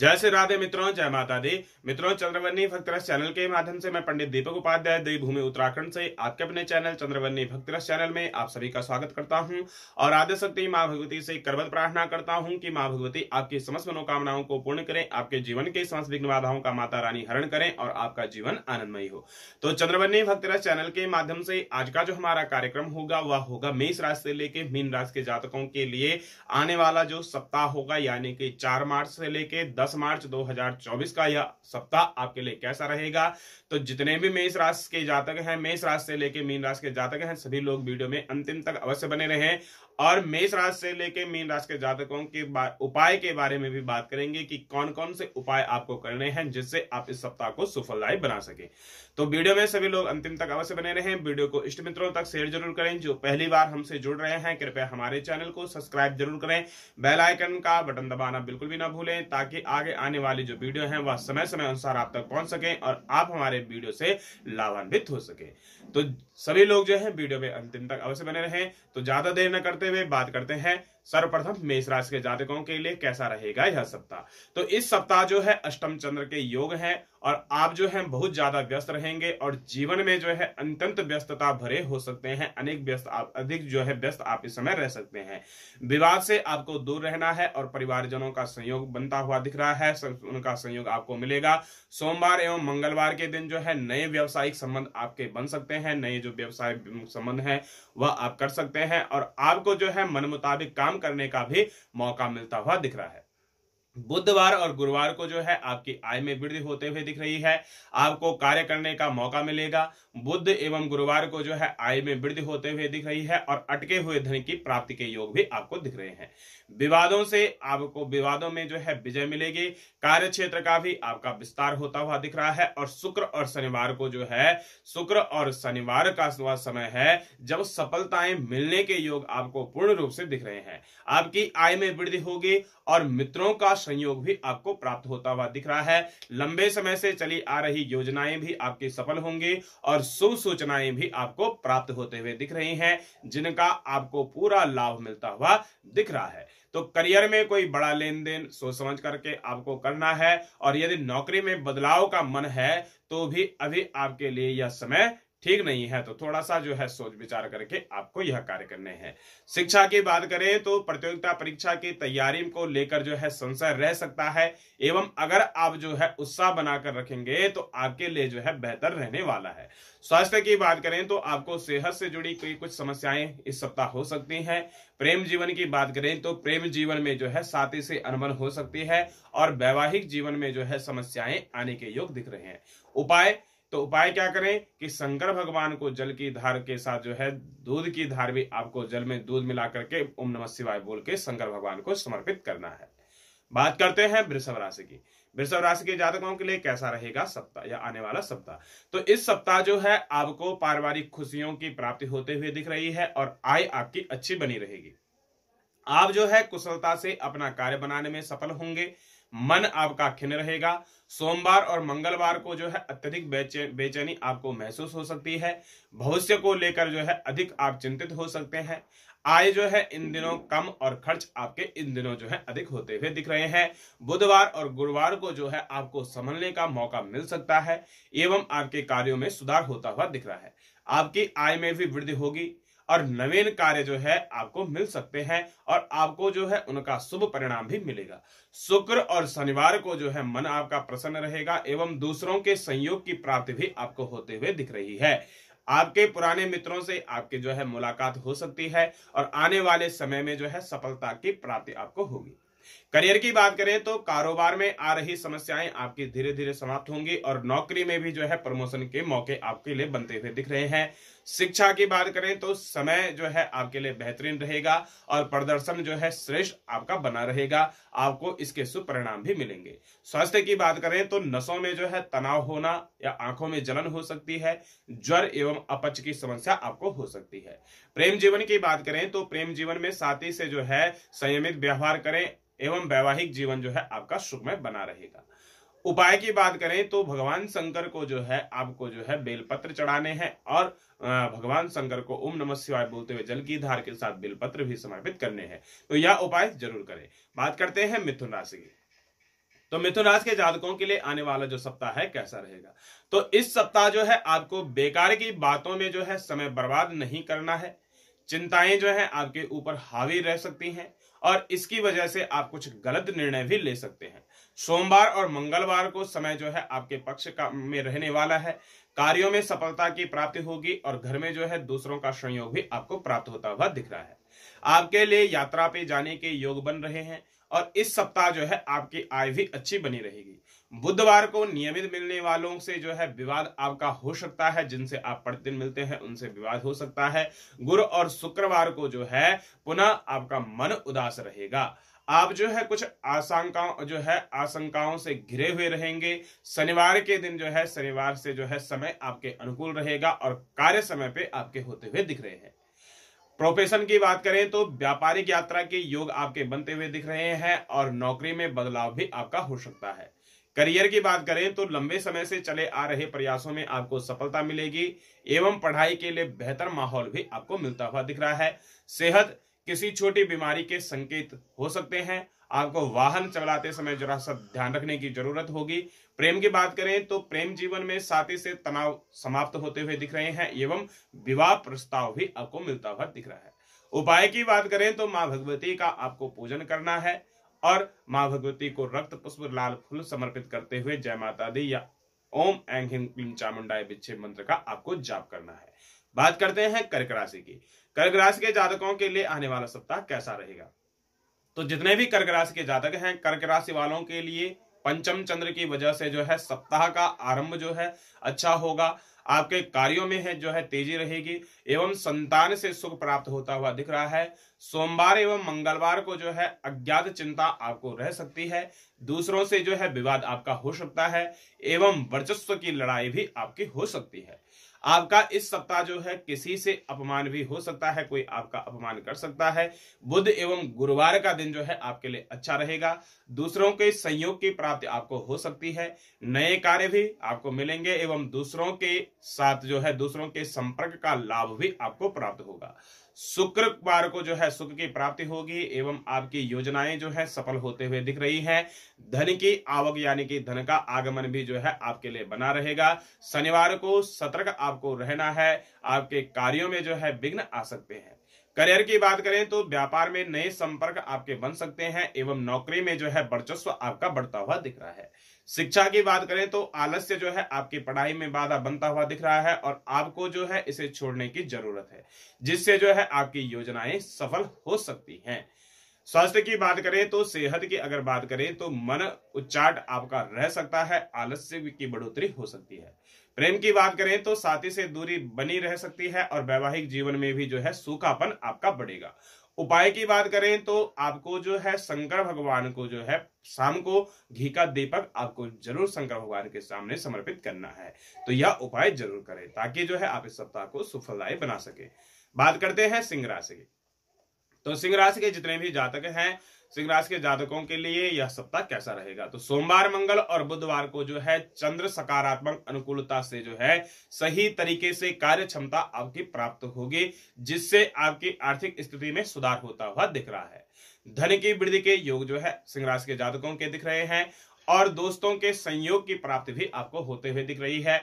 जय श्री राधे मित्रों जय माता दी मित्रों चंद्रवर्णी भक्तरस चैनल के माध्यम से मैं पंडित दीपक उपाध्याय देवभूमि उत्तराखंड से आपके अपने चैनल चंद्रवर्णी भक्तरस चैनल में आप सभी का स्वागत करता हूं और आद्य शक्ति माँ भगवती से करवत प्रार्थना करता हूं कि माँ भगवती आपकी समस्त मनोकामनाओं को पूर्ण करें आपके जीवन के समस्त विघ्न बाधाओं का माता रानी हरण करें और आपका जीवन आनंदमय हो तो चंद्रवर्णी भक्तरस चैनल के माध्यम से आज का जो हमारा कार्यक्रम होगा वह होगा मेष राशि से लेके मीन राशि के जातकों के लिए आने वाला जो सप्ताह होगा यानी कि चार मार्च से लेके 10 मार्च 2024 का यह सप्ताह आपके लिए कैसा रहेगा तो जितने भी मेष राशि के जातक हैं मेष राशि से लेकर मीन राशि के जातक हैं सभी लोग वीडियो में अंतिम तक अवश्य बने रहे और मेष राशि से लेके मीन राशि के जातकों के उपाय के बारे में भी बात करेंगे कि कौन कौन से उपाय आपको करने हैं जिससे आप इस सप्ताह को सुफलदायी बना सके तो वीडियो में सभी लोग अंतिम तक अवश्य बने रहें वीडियो को इष्ट मित्रों तक शेयर जरूर करें जो पहली बार हमसे जुड़ रहे हैं कृपया हमारे चैनल को सब्सक्राइब जरूर करें बेलाइकन का बटन दबाना बिल्कुल भी ना भूलें ताकि आगे आने वाली जो वीडियो है वह समय समय अनुसार आप तक पहुंच सके और आप हमारे वीडियो से लाभान्वित हो सके तो सभी लोग जो है वीडियो में अंतिम तक अवश्य बने रहे तो ज्यादा देर न करते हुए बात करते हैं सर्वप्रथम मेष राशि के जातकों के लिए कैसा रहेगा यह सप्ताह तो इस सप्ताह जो है अष्टम चंद्र के योग है और आप जो है बहुत ज्यादा व्यस्त रहेंगे और जीवन में जो है अत्यंत व्यस्तता भरे हो सकते हैं अनेक व्यस्त आप अधिक जो है व्यस्त आप इस समय रह सकते हैं विवाद से आपको दूर रहना है और परिवारजनों का संयोग बनता हुआ दिख रहा है उनका संयोग आपको मिलेगा सोमवार एवं मंगलवार के दिन जो है नए व्यावसायिक संबंध आपके बन सकते हैं नए जो व्यवसाय संबंध है वह आप कर सकते हैं और आपको जो है मन मुताबिक काम काम करने का भी मौका मिलता हुआ दिख रहा है बुधवार और गुरुवार को जो है आपकी आय में वृद्धि होते हुए दिख रही है आपको कार्य करने का मौका मिलेगा बुद्ध एवं गुरुवार को जो है आय में वृद्धि होते हुए दिख रही है और अटके हुए धन की प्राप्ति के योग भी आपको दिख रहे हैं विवादों से आपको विवादों में जो है विजय मिलेगी कार्य क्षेत्र का भी आपका विस्तार होता हुआ दिख रहा है और शुक्र और शनिवार को जो है शुक्र और शनिवार का समय है जब सफलताएं मिलने के योग आपको पूर्ण रूप से दिख रहे हैं आपकी आय में वृद्धि होगी और मित्रों का संयोग भी आपको प्राप्त होता हुआ दिख रहा है लंबे समय से चली आ रही योजनाएं भी आपकी सफल होंगी और सूचनाएं भी आपको प्राप्त होते हुए दिख रही हैं जिनका आपको पूरा लाभ मिलता हुआ दिख रहा है तो करियर में कोई बड़ा लेन देन सोच समझ करके आपको करना है और यदि नौकरी में बदलाव का मन है तो भी अभी आपके लिए यह समय ठीक नहीं है तो थोड़ा सा जो है सोच विचार करके आपको यह कार्य करने हैं शिक्षा की बात करें तो प्रतियोगिता परीक्षा की तैयारी को लेकर जो है संशय रह सकता है एवं अगर आप जो है उत्साह बनाकर रखेंगे तो आपके लिए जो है बेहतर रहने वाला है स्वास्थ्य की बात करें तो आपको सेहत से जुड़ी कोई कुछ समस्याएं इस सप्ताह हो सकती हैं प्रेम जीवन की बात करें तो प्रेम जीवन में जो है साथी से अनबन हो सकती है और वैवाहिक जीवन में जो है समस्याएं आने के योग दिख रहे हैं उपाय तो उपाय क्या करें कि शंकर भगवान को जल की धार के साथ जो है दूध की धार भी आपको जल में दूध मिला करके ओम नमः शिवाय बोल के शंकर भगवान को समर्पित करना है बात करते हैं वृषभ राशि की वृषभ राशि के जातकों के लिए कैसा रहेगा सप्ताह या आने वाला सप्ताह तो इस सप्ताह जो है आपको पारिवारिक खुशियों की प्राप्ति होते हुए दिख रही है और आय आपकी अच्छी बनी रहेगी आप जो है कुशलता से अपना कार्य बनाने में सफल होंगे मन आपका खिन्न रहेगा सोमवार और मंगलवार को जो है अत्यधिक बेचैनी आपको महसूस हो सकती है भविष्य को लेकर जो है अधिक आप चिंतित हो सकते हैं आय जो है इन दिनों कम और खर्च आपके इन दिनों जो है अधिक होते हुए दिख रहे हैं बुधवार और गुरुवार को जो है आपको संभलने का मौका मिल सकता है एवं आपके कार्यों में सुधार होता हुआ दिख रहा है आपकी आय में भी वृद्धि होगी और नवीन कार्य जो है आपको मिल सकते हैं और आपको जो है उनका शुभ परिणाम भी मिलेगा शुक्र और शनिवार को जो है मन आपका प्रसन्न रहेगा एवं दूसरों के संयोग की प्राप्ति भी आपको होते हुए दिख रही है आपके पुराने मित्रों से आपकी जो है मुलाकात हो सकती है और आने वाले समय में जो है सफलता की प्राप्ति आपको होगी करियर की बात करें तो कारोबार में आ रही समस्याएं आपकी धीरे धीरे समाप्त होंगी और नौकरी में भी जो है प्रमोशन के मौके आपके लिए बनते हुए दिख रहे हैं शिक्षा की बात करें तो समय जो है आपके लिए बेहतरीन रहेगा और प्रदर्शन जो है श्रेष्ठ आपका बना रहेगा आपको इसके सुपरिणाम भी मिलेंगे स्वास्थ्य की बात करें तो नसों में जो है तनाव होना या आंखों में जलन हो सकती है ज्वर एवं अपच की समस्या आपको हो सकती है प्रेम जीवन की बात करें तो प्रेम जीवन में साथी से जो है संयमित व्यवहार करें एवं वैवाहिक जीवन जो है आपका सुखमय बना रहेगा उपाय की बात करें तो भगवान शंकर को जो है आपको जो है बेलपत्र चढ़ाने हैं और भगवान शंकर को ओम नमः शिवाय बोलते हुए जल की धार के साथ बेलपत्र भी समर्पित करने हैं तो यह उपाय जरूर करें बात करते हैं मिथुन राशि की तो मिथुन राशि के जातकों के लिए आने वाला जो सप्ताह है कैसा रहेगा तो इस सप्ताह जो है आपको बेकार की बातों में जो है समय बर्बाद नहीं करना है चिंताएं जो है आपके ऊपर हावी रह सकती हैं और इसकी वजह से आप कुछ गलत निर्णय भी ले सकते हैं सोमवार और मंगलवार को समय जो है आपके पक्ष का में रहने वाला है कार्यों में सफलता की प्राप्ति होगी और घर में जो है दूसरों का संयोग भी आपको प्राप्त होता हुआ दिख रहा है आपके लिए यात्रा पे जाने के योग बन रहे हैं और इस सप्ताह जो है आपकी आय भी अच्छी बनी रहेगी बुधवार को नियमित मिलने वालों से जो है विवाद आपका हो सकता है जिनसे आप प्रतिदिन मिलते हैं उनसे विवाद हो सकता है गुरु और शुक्रवार को जो है पुनः आपका मन उदास रहेगा आप जो है कुछ आशंकाओं जो है आशंकाओं से घिरे हुए रहेंगे शनिवार के दिन जो है शनिवार से जो है समय आपके अनुकूल रहेगा और कार्य समय पे आपके होते हुए दिख रहे हैं प्रोफेशन की बात करें तो व्यापारिक यात्रा के योग आपके बनते हुए दिख रहे हैं और नौकरी में बदलाव भी आपका हो सकता है करियर की बात करें तो लंबे समय से चले आ रहे प्रयासों में आपको सफलता मिलेगी एवं पढ़ाई के लिए बेहतर माहौल भी आपको मिलता हुआ दिख रहा है सेहत किसी छोटी बीमारी के संकेत हो सकते हैं आपको वाहन चलाते समय जरा सा ध्यान रखने की जरूरत होगी प्रेम की बात करें तो प्रेम जीवन में साथी से तनाव समाप्त होते हुए दिख रहे हैं एवं विवाह प्रस्ताव भी आपको मिलता हुआ दिख रहा है उपाय की बात करें तो माँ भगवती का आपको पूजन करना है और माँ भगवती को रक्त पुष्प लाल फूल समर्पित करते हुए जय माता दी या ओम एंग चामुंडाई बिच्छे मंत्र का आपको जाप करना है बात करते हैं कर्क राशि की कर्क राशि के जातकों के लिए आने वाला सप्ताह कैसा रहेगा तो जितने भी कर्क राशि के जातक हैं कर्क राशि वालों के लिए पंचम चंद्र की वजह से जो है सप्ताह का आरंभ जो है अच्छा होगा आपके कार्यों में है जो है तेजी रहेगी एवं संतान से सुख प्राप्त होता हुआ दिख रहा है सोमवार एवं मंगलवार को जो है अज्ञात चिंता आपको रह सकती है दूसरों से जो है विवाद आपका हो सकता है एवं वर्चस्व की लड़ाई भी आपकी हो सकती है आपका इस सप्ताह जो है किसी से अपमान भी हो सकता है कोई आपका अपमान कर सकता है बुद्ध एवं गुरुवार का दिन जो है आपके लिए अच्छा रहेगा दूसरों के संयोग की प्राप्ति आपको हो सकती है नए कार्य भी आपको मिलेंगे एवं दूसरों के साथ जो है दूसरों के संपर्क का लाभ भी आपको प्राप्त होगा शुक्रवार को जो है सुख की प्राप्ति होगी एवं आपकी योजनाएं जो है सफल होते हुए दिख रही है धन की आवक यानी कि धन का आगमन भी जो है आपके लिए बना रहेगा शनिवार को सतर्क आपको रहना है आपके कार्यों में जो है विघ्न आ सकते हैं करियर की बात करें तो व्यापार में नए संपर्क आपके बन सकते हैं एवं नौकरी में जो है वर्चस्व आपका बढ़ता हुआ दिख रहा है शिक्षा की बात करें तो आलस्य जो है आपकी पढ़ाई में बाधा बनता हुआ दिख रहा है और आपको जो है इसे छोड़ने की जरूरत है जिससे जो है आपकी योजनाएं सफल हो सकती हैं स्वास्थ्य की बात करें तो सेहत की अगर बात करें तो मन उच्चाट आपका रह सकता है आलस्य की बढ़ोतरी हो सकती है प्रेम की बात करें तो साथी से दूरी बनी रह सकती है और वैवाहिक जीवन में भी जो है सूखापन आपका बढ़ेगा उपाय की बात करें तो आपको जो है शंकर भगवान को जो है शाम को घी का दीपक आपको जरूर शंकर भगवान के सामने समर्पित करना है तो यह उपाय जरूर करें ताकि जो है आप इस सप्ताह को सुफलदायी बना सके बात करते हैं सिंह राशि की तो सिंह राशि के जितने भी जातक हैं सिंह राशि के जातकों के लिए यह सप्ताह कैसा रहेगा तो सोमवार मंगल और बुधवार को जो है चंद्र सकारात्मक अनुकूलता से जो है सही तरीके से कार्य क्षमता आपकी प्राप्त होगी जिससे आपकी आर्थिक स्थिति में सुधार होता हुआ दिख रहा है धन की वृद्धि के योग जो है सिंह राशि के जातकों के दिख रहे हैं और दोस्तों के संयोग की प्राप्ति भी आपको होते हुए दिख रही है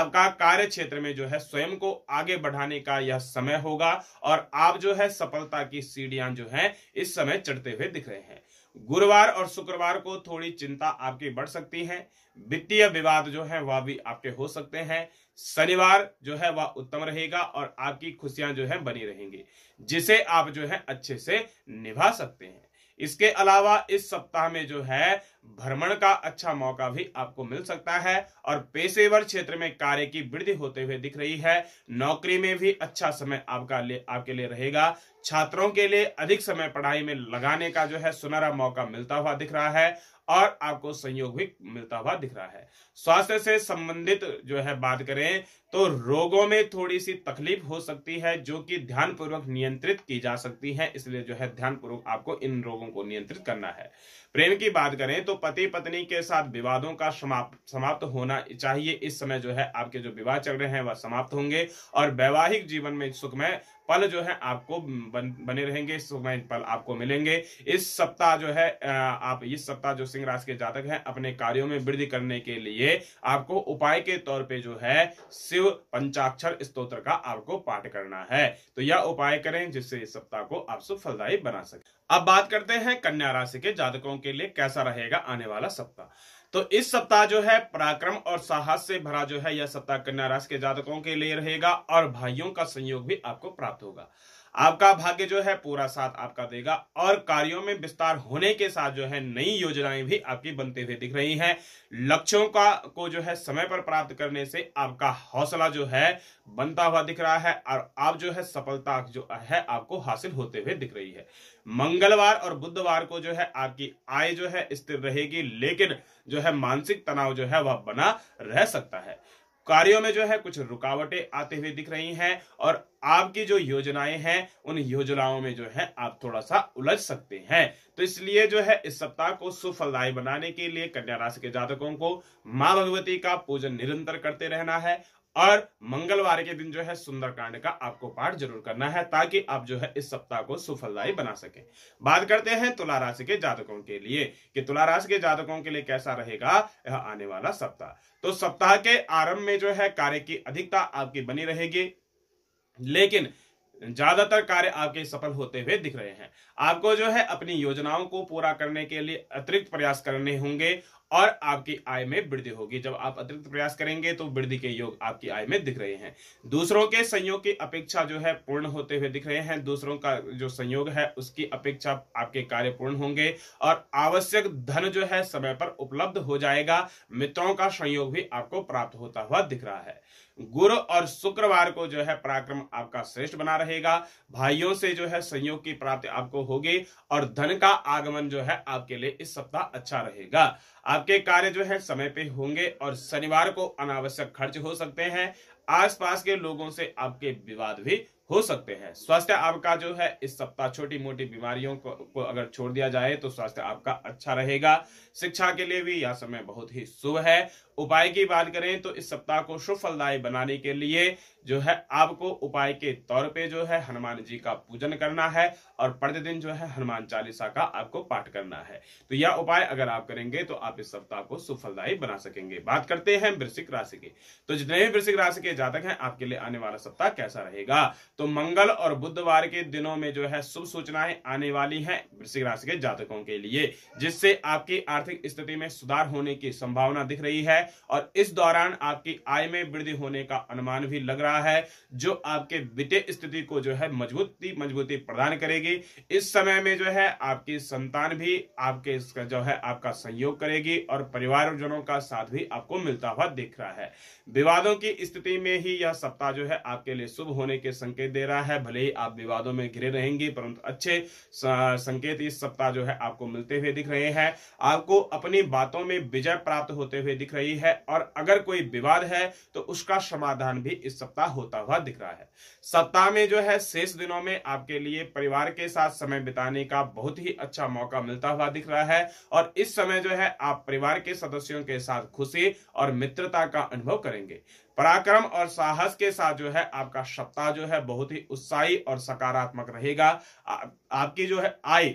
आपका कार्य क्षेत्र में जो है स्वयं को आगे बढ़ाने का यह समय होगा और आप जो है सफलता की सीढ़ियां जो है इस समय चढ़ते हुए दिख रहे हैं गुरुवार और शुक्रवार को थोड़ी चिंता आपकी बढ़ सकती है वित्तीय विवाद जो है वह भी आपके हो सकते हैं शनिवार जो है वह उत्तम रहेगा और आपकी खुशियां जो है बनी रहेंगी जिसे आप जो है अच्छे से निभा सकते हैं इसके अलावा इस सप्ताह में जो है भ्रमण का अच्छा मौका भी आपको मिल सकता है और पेशेवर क्षेत्र में कार्य की वृद्धि होते हुए दिख रही है नौकरी में भी अच्छा समय आपका लिए आपके लिए रहेगा छात्रों के लिए अधिक समय पढ़ाई में लगाने का जो है सुनहरा मौका मिलता हुआ दिख रहा है और आपको संयोग भी मिलता हुआ दिख रहा है स्वास्थ्य से संबंधित जो है बात करें तो रोगों में थोड़ी सी तकलीफ हो सकती है जो कि ध्यानपूर्वक नियंत्रित की जा सकती है इसलिए जो है ध्यानपूर्वक आपको इन रोगों को नियंत्रित करना है प्रेम की बात करें तो पति पत्नी के साथ विवादों का समाप्त समाप्त होना चाहिए इस समय जो है आपके जो विवाह चल रहे हैं वह समाप्त होंगे और वैवाहिक जीवन में सुखमय पल जो है आपको बन, बने रहेंगे सुगमय पल आपको मिलेंगे इस सप्ताह जो है आप इस सप्ताह जो सिंह राशि के जातक हैं अपने कार्यों में वृद्धि करने के लिए आपको उपाय के तौर पे जो है शिव पंचाक्षर स्तोत्र का आपको पाठ करना है तो यह उपाय करें जिससे इस सप्ताह को आप सुफलदायी फलदायी बना सके अब बात करते हैं कन्या राशि के जातकों के लिए कैसा रहेगा आने वाला सप्ताह तो इस सप्ताह जो है पराक्रम और साहस से भरा जो है यह सप्ताह कन्या राशि के जातकों के लिए रहेगा और भाइयों का संयोग भी आपको प्राप्त होगा आपका भाग्य जो है पूरा साथ आपका देगा और कार्यों में विस्तार होने के साथ जो है नई योजनाएं भी आपकी बनते हुए दिख रही हैं लक्ष्यों का को जो है समय पर प्राप्त करने से आपका हौसला जो है बनता हुआ दिख रहा है और आप जो है सफलता जो है आपको हासिल होते हुए दिख रही है मंगलवार और बुधवार को जो है आपकी आय जो है स्थिर रहेगी लेकिन जो है मानसिक तनाव जो है वह बना रह सकता है कार्यों में जो है कुछ रुकावटें आते हुए दिख रही हैं और आपकी जो योजनाएं हैं उन योजनाओं में जो है आप थोड़ा सा उलझ सकते हैं तो इसलिए जो है इस सप्ताह को सुफलदायी बनाने के लिए कन्या राशि के जातकों को मां भगवती का पूजन निरंतर करते रहना है और मंगलवार के दिन जो है सुंदरकांड का आपको पाठ जरूर करना है ताकि आप जो है इस सप्ताह को सुफलदायी बना सके बात करते हैं तुला राशि के जातकों के लिए कि तुला राशि के जातकों के लिए कैसा रहेगा यह आने वाला सप्ताह तो सप्ताह के आरंभ में जो है कार्य की अधिकता आपकी बनी रहेगी लेकिन ज्यादातर कार्य आपके सफल होते हुए दिख रहे हैं आपको जो है अपनी योजनाओं को पूरा करने के लिए अतिरिक्त प्रयास करने होंगे और आपकी आय में वृद्धि होगी जब आप अतिरिक्त प्रयास करेंगे तो वृद्धि के योग आपकी आय में दिख रहे हैं दूसरों के संयोग की अपेक्षा जो है पूर्ण होते हुए दिख रहे हैं दूसरों का जो संयोग है उसकी अपेक्षा आपके कार्य पूर्ण होंगे और आवश्यक धन जो है समय पर उपलब्ध हो जाएगा मित्रों का संयोग भी आपको प्राप्त होता हुआ दिख रहा है गुरु और शुक्रवार को जो है पराक्रम आपका श्रेष्ठ बना रहेगा भाइयों से जो है संयोग की प्राप्ति आपको होगी और धन का आगमन जो है आपके लिए इस सप्ताह अच्छा रहेगा आप आपके कार्य जो है समय पे होंगे और शनिवार को अनावश्यक खर्च हो सकते हैं आसपास के लोगों से आपके विवाद भी हो सकते हैं स्वास्थ्य आपका जो है इस सप्ताह छोटी मोटी बीमारियों को, को अगर छोड़ दिया जाए तो स्वास्थ्य आपका अच्छा रहेगा शिक्षा के लिए भी यह समय बहुत ही शुभ है उपाय की बात करें तो इस सप्ताह को शुभ फलदायी बनाने के लिए जो है आपको उपाय के तौर पे जो है हनुमान जी का पूजन करना है और प्रतिदिन जो है हनुमान चालीसा का आपको पाठ करना है तो यह उपाय अगर आप करेंगे तो आप इस सप्ताह को सुफलदायी बना सकेंगे बात करते हैं वृश्चिक राशि के तो जितने भी वृश्चिक राशि के जातक हैं आपके लिए आने वाला सप्ताह कैसा रहेगा तो मंगल और बुधवार के दिनों में जो है शुभ सूचनाएं आने वाली है वृश्चिक राशि के जातकों के लिए जिससे आपकी आर्थिक स्थिति में सुधार होने की संभावना दिख रही है और इस दौरान आपकी आय में वृद्धि होने का अनुमान भी लग रहा है जो आपके वित्तीय स्थिति को जो है मजबूती मजबूती प्रदान करेगी इस समय में जो है आपकी संतान भी आपके इसका जो है आपका सहयोग करेगी और परिवारजनों का साथ भी आपको मिलता हुआ दिख रहा है विवादों की स्थिति में ही यह सप्ताह जो है आपके लिए शुभ होने के संकेत दे रहा है भले ही आप विवादों में घिरे रहेंगे परंतु अच्छे संकेत इस सप्ताह जो है आपको मिलते हुए दिख रहे हैं आपको अपनी बातों में विजय प्राप्त होते हुए दिख रही रही है और अगर कोई विवाद है तो उसका समाधान भी इस सप्ताह होता हुआ दिख रहा है सप्ताह में जो है शेष दिनों में आपके लिए परिवार के साथ समय बिताने का बहुत ही अच्छा मौका मिलता हुआ दिख रहा है और इस समय जो है आप परिवार के सदस्यों के साथ खुशी और मित्रता का अनुभव करेंगे पराक्रम और साहस के साथ जो है आपका सप्ताह जो है बहुत ही उत्साही और सकारात्मक रहेगा आपकी जो है आय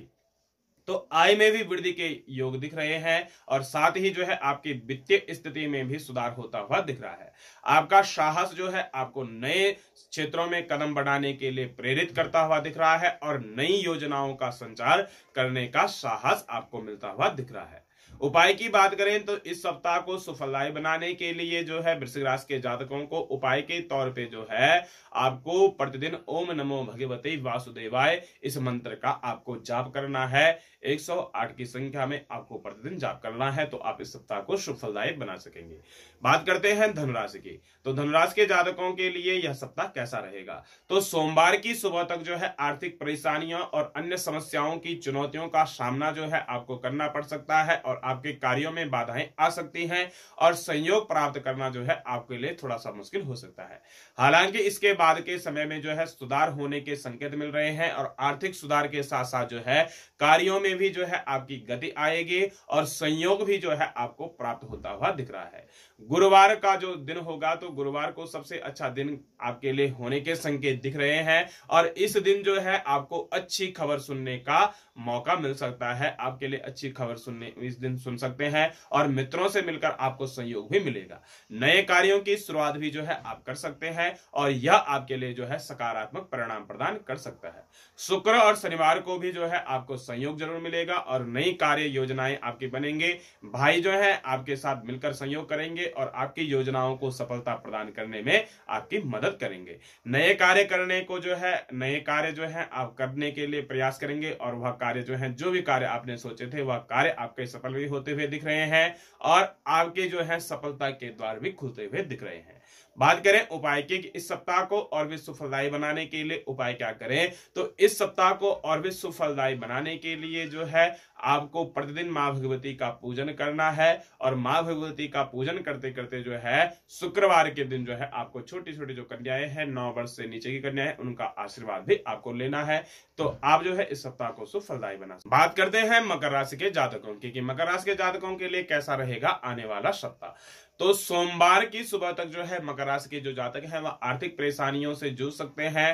तो आय में भी वृद्धि के योग दिख रहे हैं और साथ ही जो है आपकी वित्तीय स्थिति में भी सुधार होता हुआ दिख रहा है आपका साहस जो है आपको नए क्षेत्रों में कदम बढ़ाने के लिए प्रेरित करता हुआ दिख रहा है और नई योजनाओं का संचार करने का साहस आपको मिलता हुआ दिख रहा है उपाय की बात करें तो इस सप्ताह को सुफलदायी बनाने के लिए जो है वृश्चिक राशि के जातकों को उपाय के तौर पे जो है आपको प्रतिदिन ओम नमो भगवते वासुदेवाय इस मंत्र का आपको जाप करना है 108 की संख्या में आपको प्रतिदिन जाप करना है तो आप इस सप्ताह को सुफलदायी बना सकेंगे बात करते हैं धनुराशि की तो धनुराशि के जातकों के लिए यह सप्ताह कैसा रहेगा तो सोमवार की सुबह तक जो है आर्थिक परेशानियों और अन्य समस्याओं की चुनौतियों का सामना जो है आपको करना पड़ सकता है और आपके कार्यों में बाधाएं आ सकती हैं और संयोग प्राप्त करना जो है आपके लिए थोड़ा सा मुश्किल हो सकता है हालांकि इसके बाद के समय में जो है सुधार होने के संकेत मिल रहे हैं और आर्थिक सुधार के साथ साथ जो है कार्यों में भी जो है आपकी गति आएगी और संयोग भी जो है आपको प्राप्त होता हुआ दिख रहा है गुरुवार का जो दिन होगा तो गुरुवार को सबसे अच्छा दिन आपके लिए होने के संकेत दिख रहे हैं और इस दिन जो है आपको अच्छी खबर सुनने का मौका मिल सकता है आपके लिए अच्छी खबर सुनने इस दिन सुन सकते हैं और मित्रों से मिलकर आपको सहयोग भी मिलेगा नए कार्यों की शुरुआत भी जो है आप कर सकते हैं और यह आपके लिए जो है सकारात्मक परिणाम प्रदान कर सकता है शुक्र और शनिवार को भी जो है आपको सहयोग जरूर मिलेगा और नई कार्य योजनाएं आपकी बनेंगे भाई जो है आपके साथ मिलकर संयोग करेंगे और आपकी योजनाओं को सफलता प्रदान करने में आपकी मदद करेंगे नए कार्य करने को जो है नए कार्य जो है आप करने के लिए प्रयास करेंगे और वह कार्य कार्य जो है जो भी कार्य आपने सोचे थे वह कार्य आपके सफल भी होते हुए दिख रहे हैं और आपके जो है सफलता के द्वार भी खुलते हुए दिख रहे हैं बात करें उपाय के इस सप्ताह को और भी सुफलदायी बनाने के लिए उपाय क्या करें तो इस सप्ताह को और भी सुफलदायी बनाने के लिए जो है आपको प्रतिदिन माँ भगवती का पूजन करना है और माँ भगवती का पूजन करते करते जो है शुक्रवार के दिन जो है आपको छोटी छोटी जो कन्याएं हैं नौ वर्ष से नीचे की कन्याएं उनका आशीर्वाद भी आपको लेना है तो आप जो है इस सप्ताह को शुभ फलदायी बना बात करते हैं मकर राशि के जातकों की कि मकर राशि के जातकों के लिए कैसा रहेगा आने वाला सप्ताह तो सोमवार की सुबह तक जो है मकर राशि के जो जातक हैं वह आर्थिक परेशानियों से जूझ सकते हैं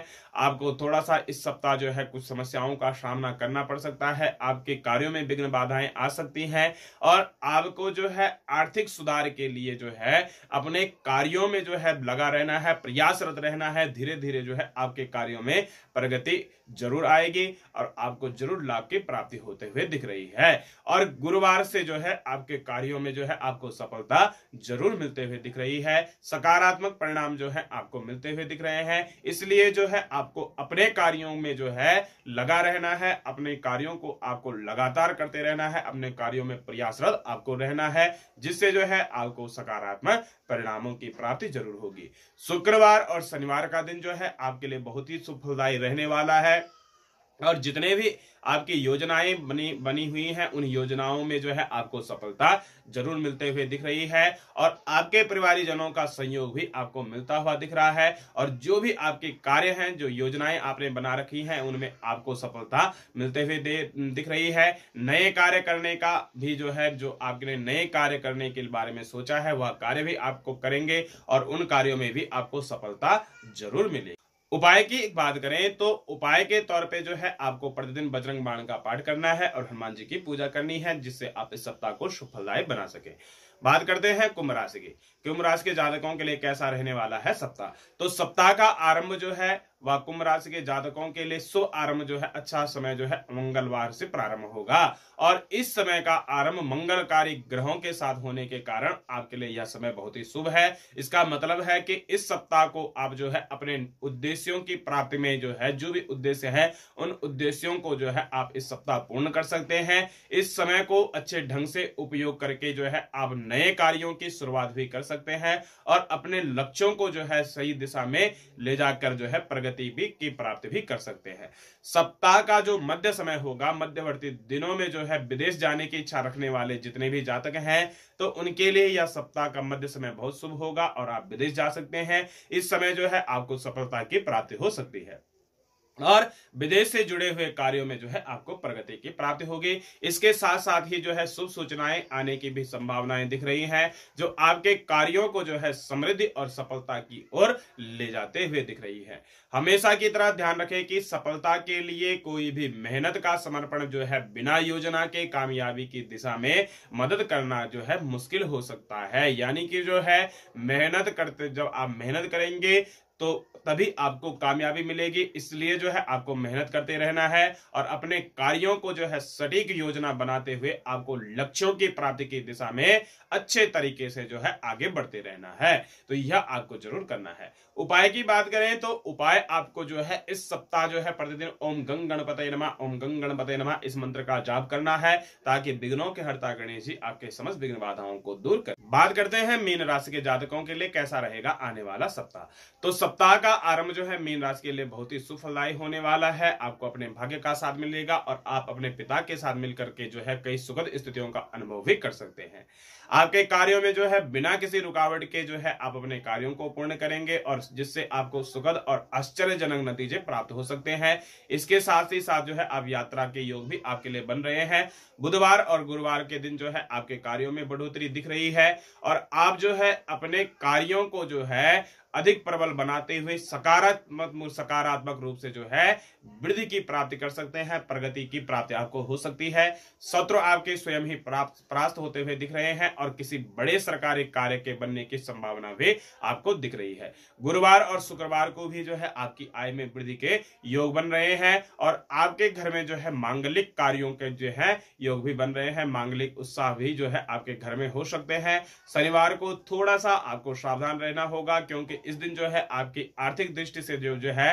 आपको थोड़ा सा इस सप्ताह जो है कुछ समस्याओं का सामना करना पड़ सकता है आपके कार्यों में विघ्न बाधाएं आ सकती हैं और आपको जो है आर्थिक सुधार के लिए जो है अपने कार्यों में जो है लगा रहना है प्रयासरत रहना है धीरे धीरे जो है आपके कार्यों में प्रगति जरूर आएगी और आपको जरूर लाभ की प्राप्ति होते हुए दिख रही है और गुरुवार से जो है आपके कार्यों में जो है आपको सफलता जरूर मिलते हुए दिख रही है सकारात्मक परिणाम जो है आपको मिलते हुए दिख रहे हैं इसलिए जो है आपको अपने कार्यों में जो है लगा रहना है अपने कार्यों को आपको लगातार करते रहना है अपने कार्यों में प्रयासरत आपको रहना है जिससे जो है आपको सकारात्मक परिणामों की प्राप्ति जरूर होगी शुक्रवार और शनिवार का दिन जो है आपके लिए बहुत ही सुफलदायी रहने वाला है और जितने भी आपकी योजनाएं बनी बनी हुई हैं उन योजनाओं में जो है आपको सफलता जरूर मिलते हुए दिख रही है और आपके परिवार जनों का संयोग भी आपको मिलता हुआ दिख रहा है और जो भी आपके कार्य हैं जो योजनाएं आपने बना रखी हैं उनमें आपको सफलता मिलते हुए दिख रही है नए कार्य करने का भी जो है जो आपने नए कार्य करने के बारे में सोचा है वह कार्य भी आपको करेंगे और उन कार्यों में भी आपको सफलता जरूर मिलेगी उपाय की बात करें तो उपाय के तौर पे जो है आपको प्रतिदिन बजरंग बाण का पाठ करना है और हनुमान जी की पूजा करनी है जिससे आप इस सप्ताह को सुफलदायी बना सके बात करते हैं कुंभ राशि की कुंभ राशि के जातकों के लिए कैसा रहने वाला है सप्ताह तो सप्ताह का आरंभ जो है व कुंभ राशि के जातकों के लिए शुभ आरंभ जो है अच्छा समय जो है मंगलवार से प्रारंभ होगा और इस समय का आरंभ मंगलकारी ग्रहों के साथ होने के कारण आपके लिए यह समय बहुत ही शुभ है इसका मतलब है कि इस सप्ताह को आप जो है अपने उद्देश्यों की प्राप्ति में जो है जो भी उद्देश्य है उन उद्देश्यों को जो है आप इस सप्ताह पूर्ण कर सकते हैं इस समय को अच्छे ढंग से उपयोग करके जो है आप नए कार्यो की शुरुआत भी कर सकते हैं और अपने लक्ष्यों को जो है सही दिशा में ले जाकर जो है प्रगति प्रगति भी की प्राप्ति भी कर सकते हैं सप्ताह का जो मध्य समय होगा मध्यवर्ती दिनों में जो है विदेश जाने की इच्छा रखने वाले जितने भी जातक हैं तो उनके लिए यह सप्ताह का मध्य समय बहुत शुभ होगा और आप विदेश जा सकते हैं इस समय जो है आपको सफलता की प्राप्ति हो सकती है और विदेश से जुड़े हुए कार्यों में जो है आपको प्रगति की प्राप्ति होगी इसके साथ साथ ही जो है शुभ सूचनाएं आने की भी संभावनाएं दिख रही हैं जो आपके कार्यों को जो है समृद्धि और सफलता की ओर ले जाते हुए दिख रही है हमेशा की तरह ध्यान रखें कि सफलता के लिए कोई भी मेहनत का समर्पण जो है बिना योजना के कामयाबी की दिशा में मदद करना जो है मुश्किल हो सकता है यानी कि जो है मेहनत करते जब आप मेहनत करेंगे तो तभी आपको कामयाबी मिलेगी इसलिए जो है आपको मेहनत करते रहना है और अपने कार्यों को जो है सटीक योजना बनाते हुए आपको लक्ष्यों की प्राप्ति की दिशा में अच्छे तरीके से जो है आगे बढ़ते रहना है तो यह आपको जरूर करना है उपाय की बात करें तो उपाय आपको जो है इस सप्ताह जो है प्रतिदिन ओम गंग गणपत नमा ओम गंग गणपत नमा इस मंत्र का जाप करना है ताकि विघ्नों के हरता गणेश जी आपके समस्त विघ्न बाधाओं को दूर कर बात करते हैं मीन राशि के जातकों के लिए कैसा रहेगा आने वाला सप्ताह तो सप्ताह का आरंभ जो है मीन राशि के लिए बहुत ही सुफलदायी होने वाला है आपको अपने भाग्य का साथ मिलेगा और आप अपने पिता के साथ मिलकर के जो है कई सुखद स्थितियों का अनुभव भी कर सकते हैं आपके कार्यों में जो है बिना किसी रुकावट के जो है आप अपने कार्यों को पूर्ण करेंगे और जिससे आपको सुखद और आश्चर्यजनक नतीजे प्राप्त हो सकते हैं इसके साथ ही साथ जो है आप यात्रा के योग भी आपके लिए बन रहे हैं बुधवार और गुरुवार के दिन जो है आपके कार्यों में बढ़ोतरी दिख रही है और आप जो है अपने कार्यों को जो है अधिक प्रबल बनाते हुए सकारात्मक सकारात्मक रूप से जो है वृद्धि की प्राप्ति कर सकते हैं प्रगति की प्राप्ति आपको हो सकती है शत्रु आपके स्वयं ही प्राप्त प्राप्त होते हुए दिख रहे हैं और किसी बड़े सरकारी कार्य के बनने की संभावना भी आपको दिख रही है गुरुवार और शुक्रवार को भी जो है आपकी आय में वृद्धि के योग बन रहे हैं और आपके घर में जो है मांगलिक कार्यो के जो है योग भी बन रहे हैं मांगलिक उत्साह भी जो है आपके घर में हो सकते हैं शनिवार को थोड़ा सा आपको सावधान रहना होगा क्योंकि इस दिन जो है आपकी आर्थिक दृष्टि से जो जो है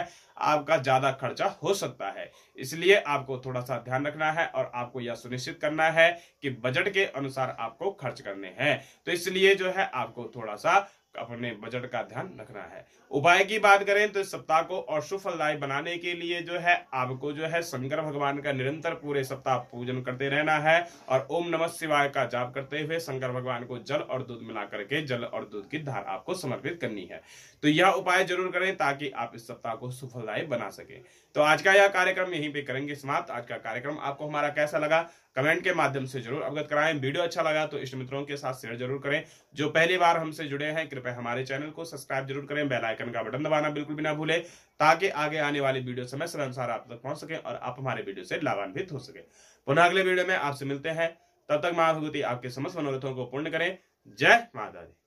आपका ज्यादा खर्चा हो सकता है इसलिए आपको थोड़ा सा ध्यान रखना है और आपको यह सुनिश्चित करना है कि बजट के अनुसार आपको खर्च करने हैं तो इसलिए जो है आपको थोड़ा सा अपने बजट का ध्यान रखना है उपाय की बात करें तो इस सप्ताह को और सुफलदायी बनाने के लिए जो है आपको जो है शंकर भगवान का निरंतर पूरे सप्ताह पूजन करते रहना है और ओम नमः शिवाय का जाप करते हुए शंकर भगवान को जल और दूध मिला करके जल और दूध की धार आपको समर्पित करनी है तो यह उपाय जरूर करें ताकि आप इस सप्ताह को सुफलदायी बना सके तो आज का यह कार्यक्रम यहीं पे करेंगे समाप्त आज का कार्यक्रम आपको हमारा कैसा लगा कमेंट के माध्यम से जरूर अवगत कराएं वीडियो अच्छा लगा तो इष्ट मित्रों के साथ शेयर जरूर करें जो पहली बार हमसे जुड़े हैं कृपया हमारे चैनल को सब्सक्राइब जरूर करें बेल आइकन का बटन दबाना बिल्कुल भी ना भूलें ताकि आगे आने वाली वीडियो समय समय अनुसार आप तक पहुंच सके और आप हमारे वीडियो से लाभान्वित हो सके पुनः अगले वीडियो में आपसे मिलते हैं तब तक महाभगति आपके समस्त मनोरथों को पूर्ण करें जय माता जी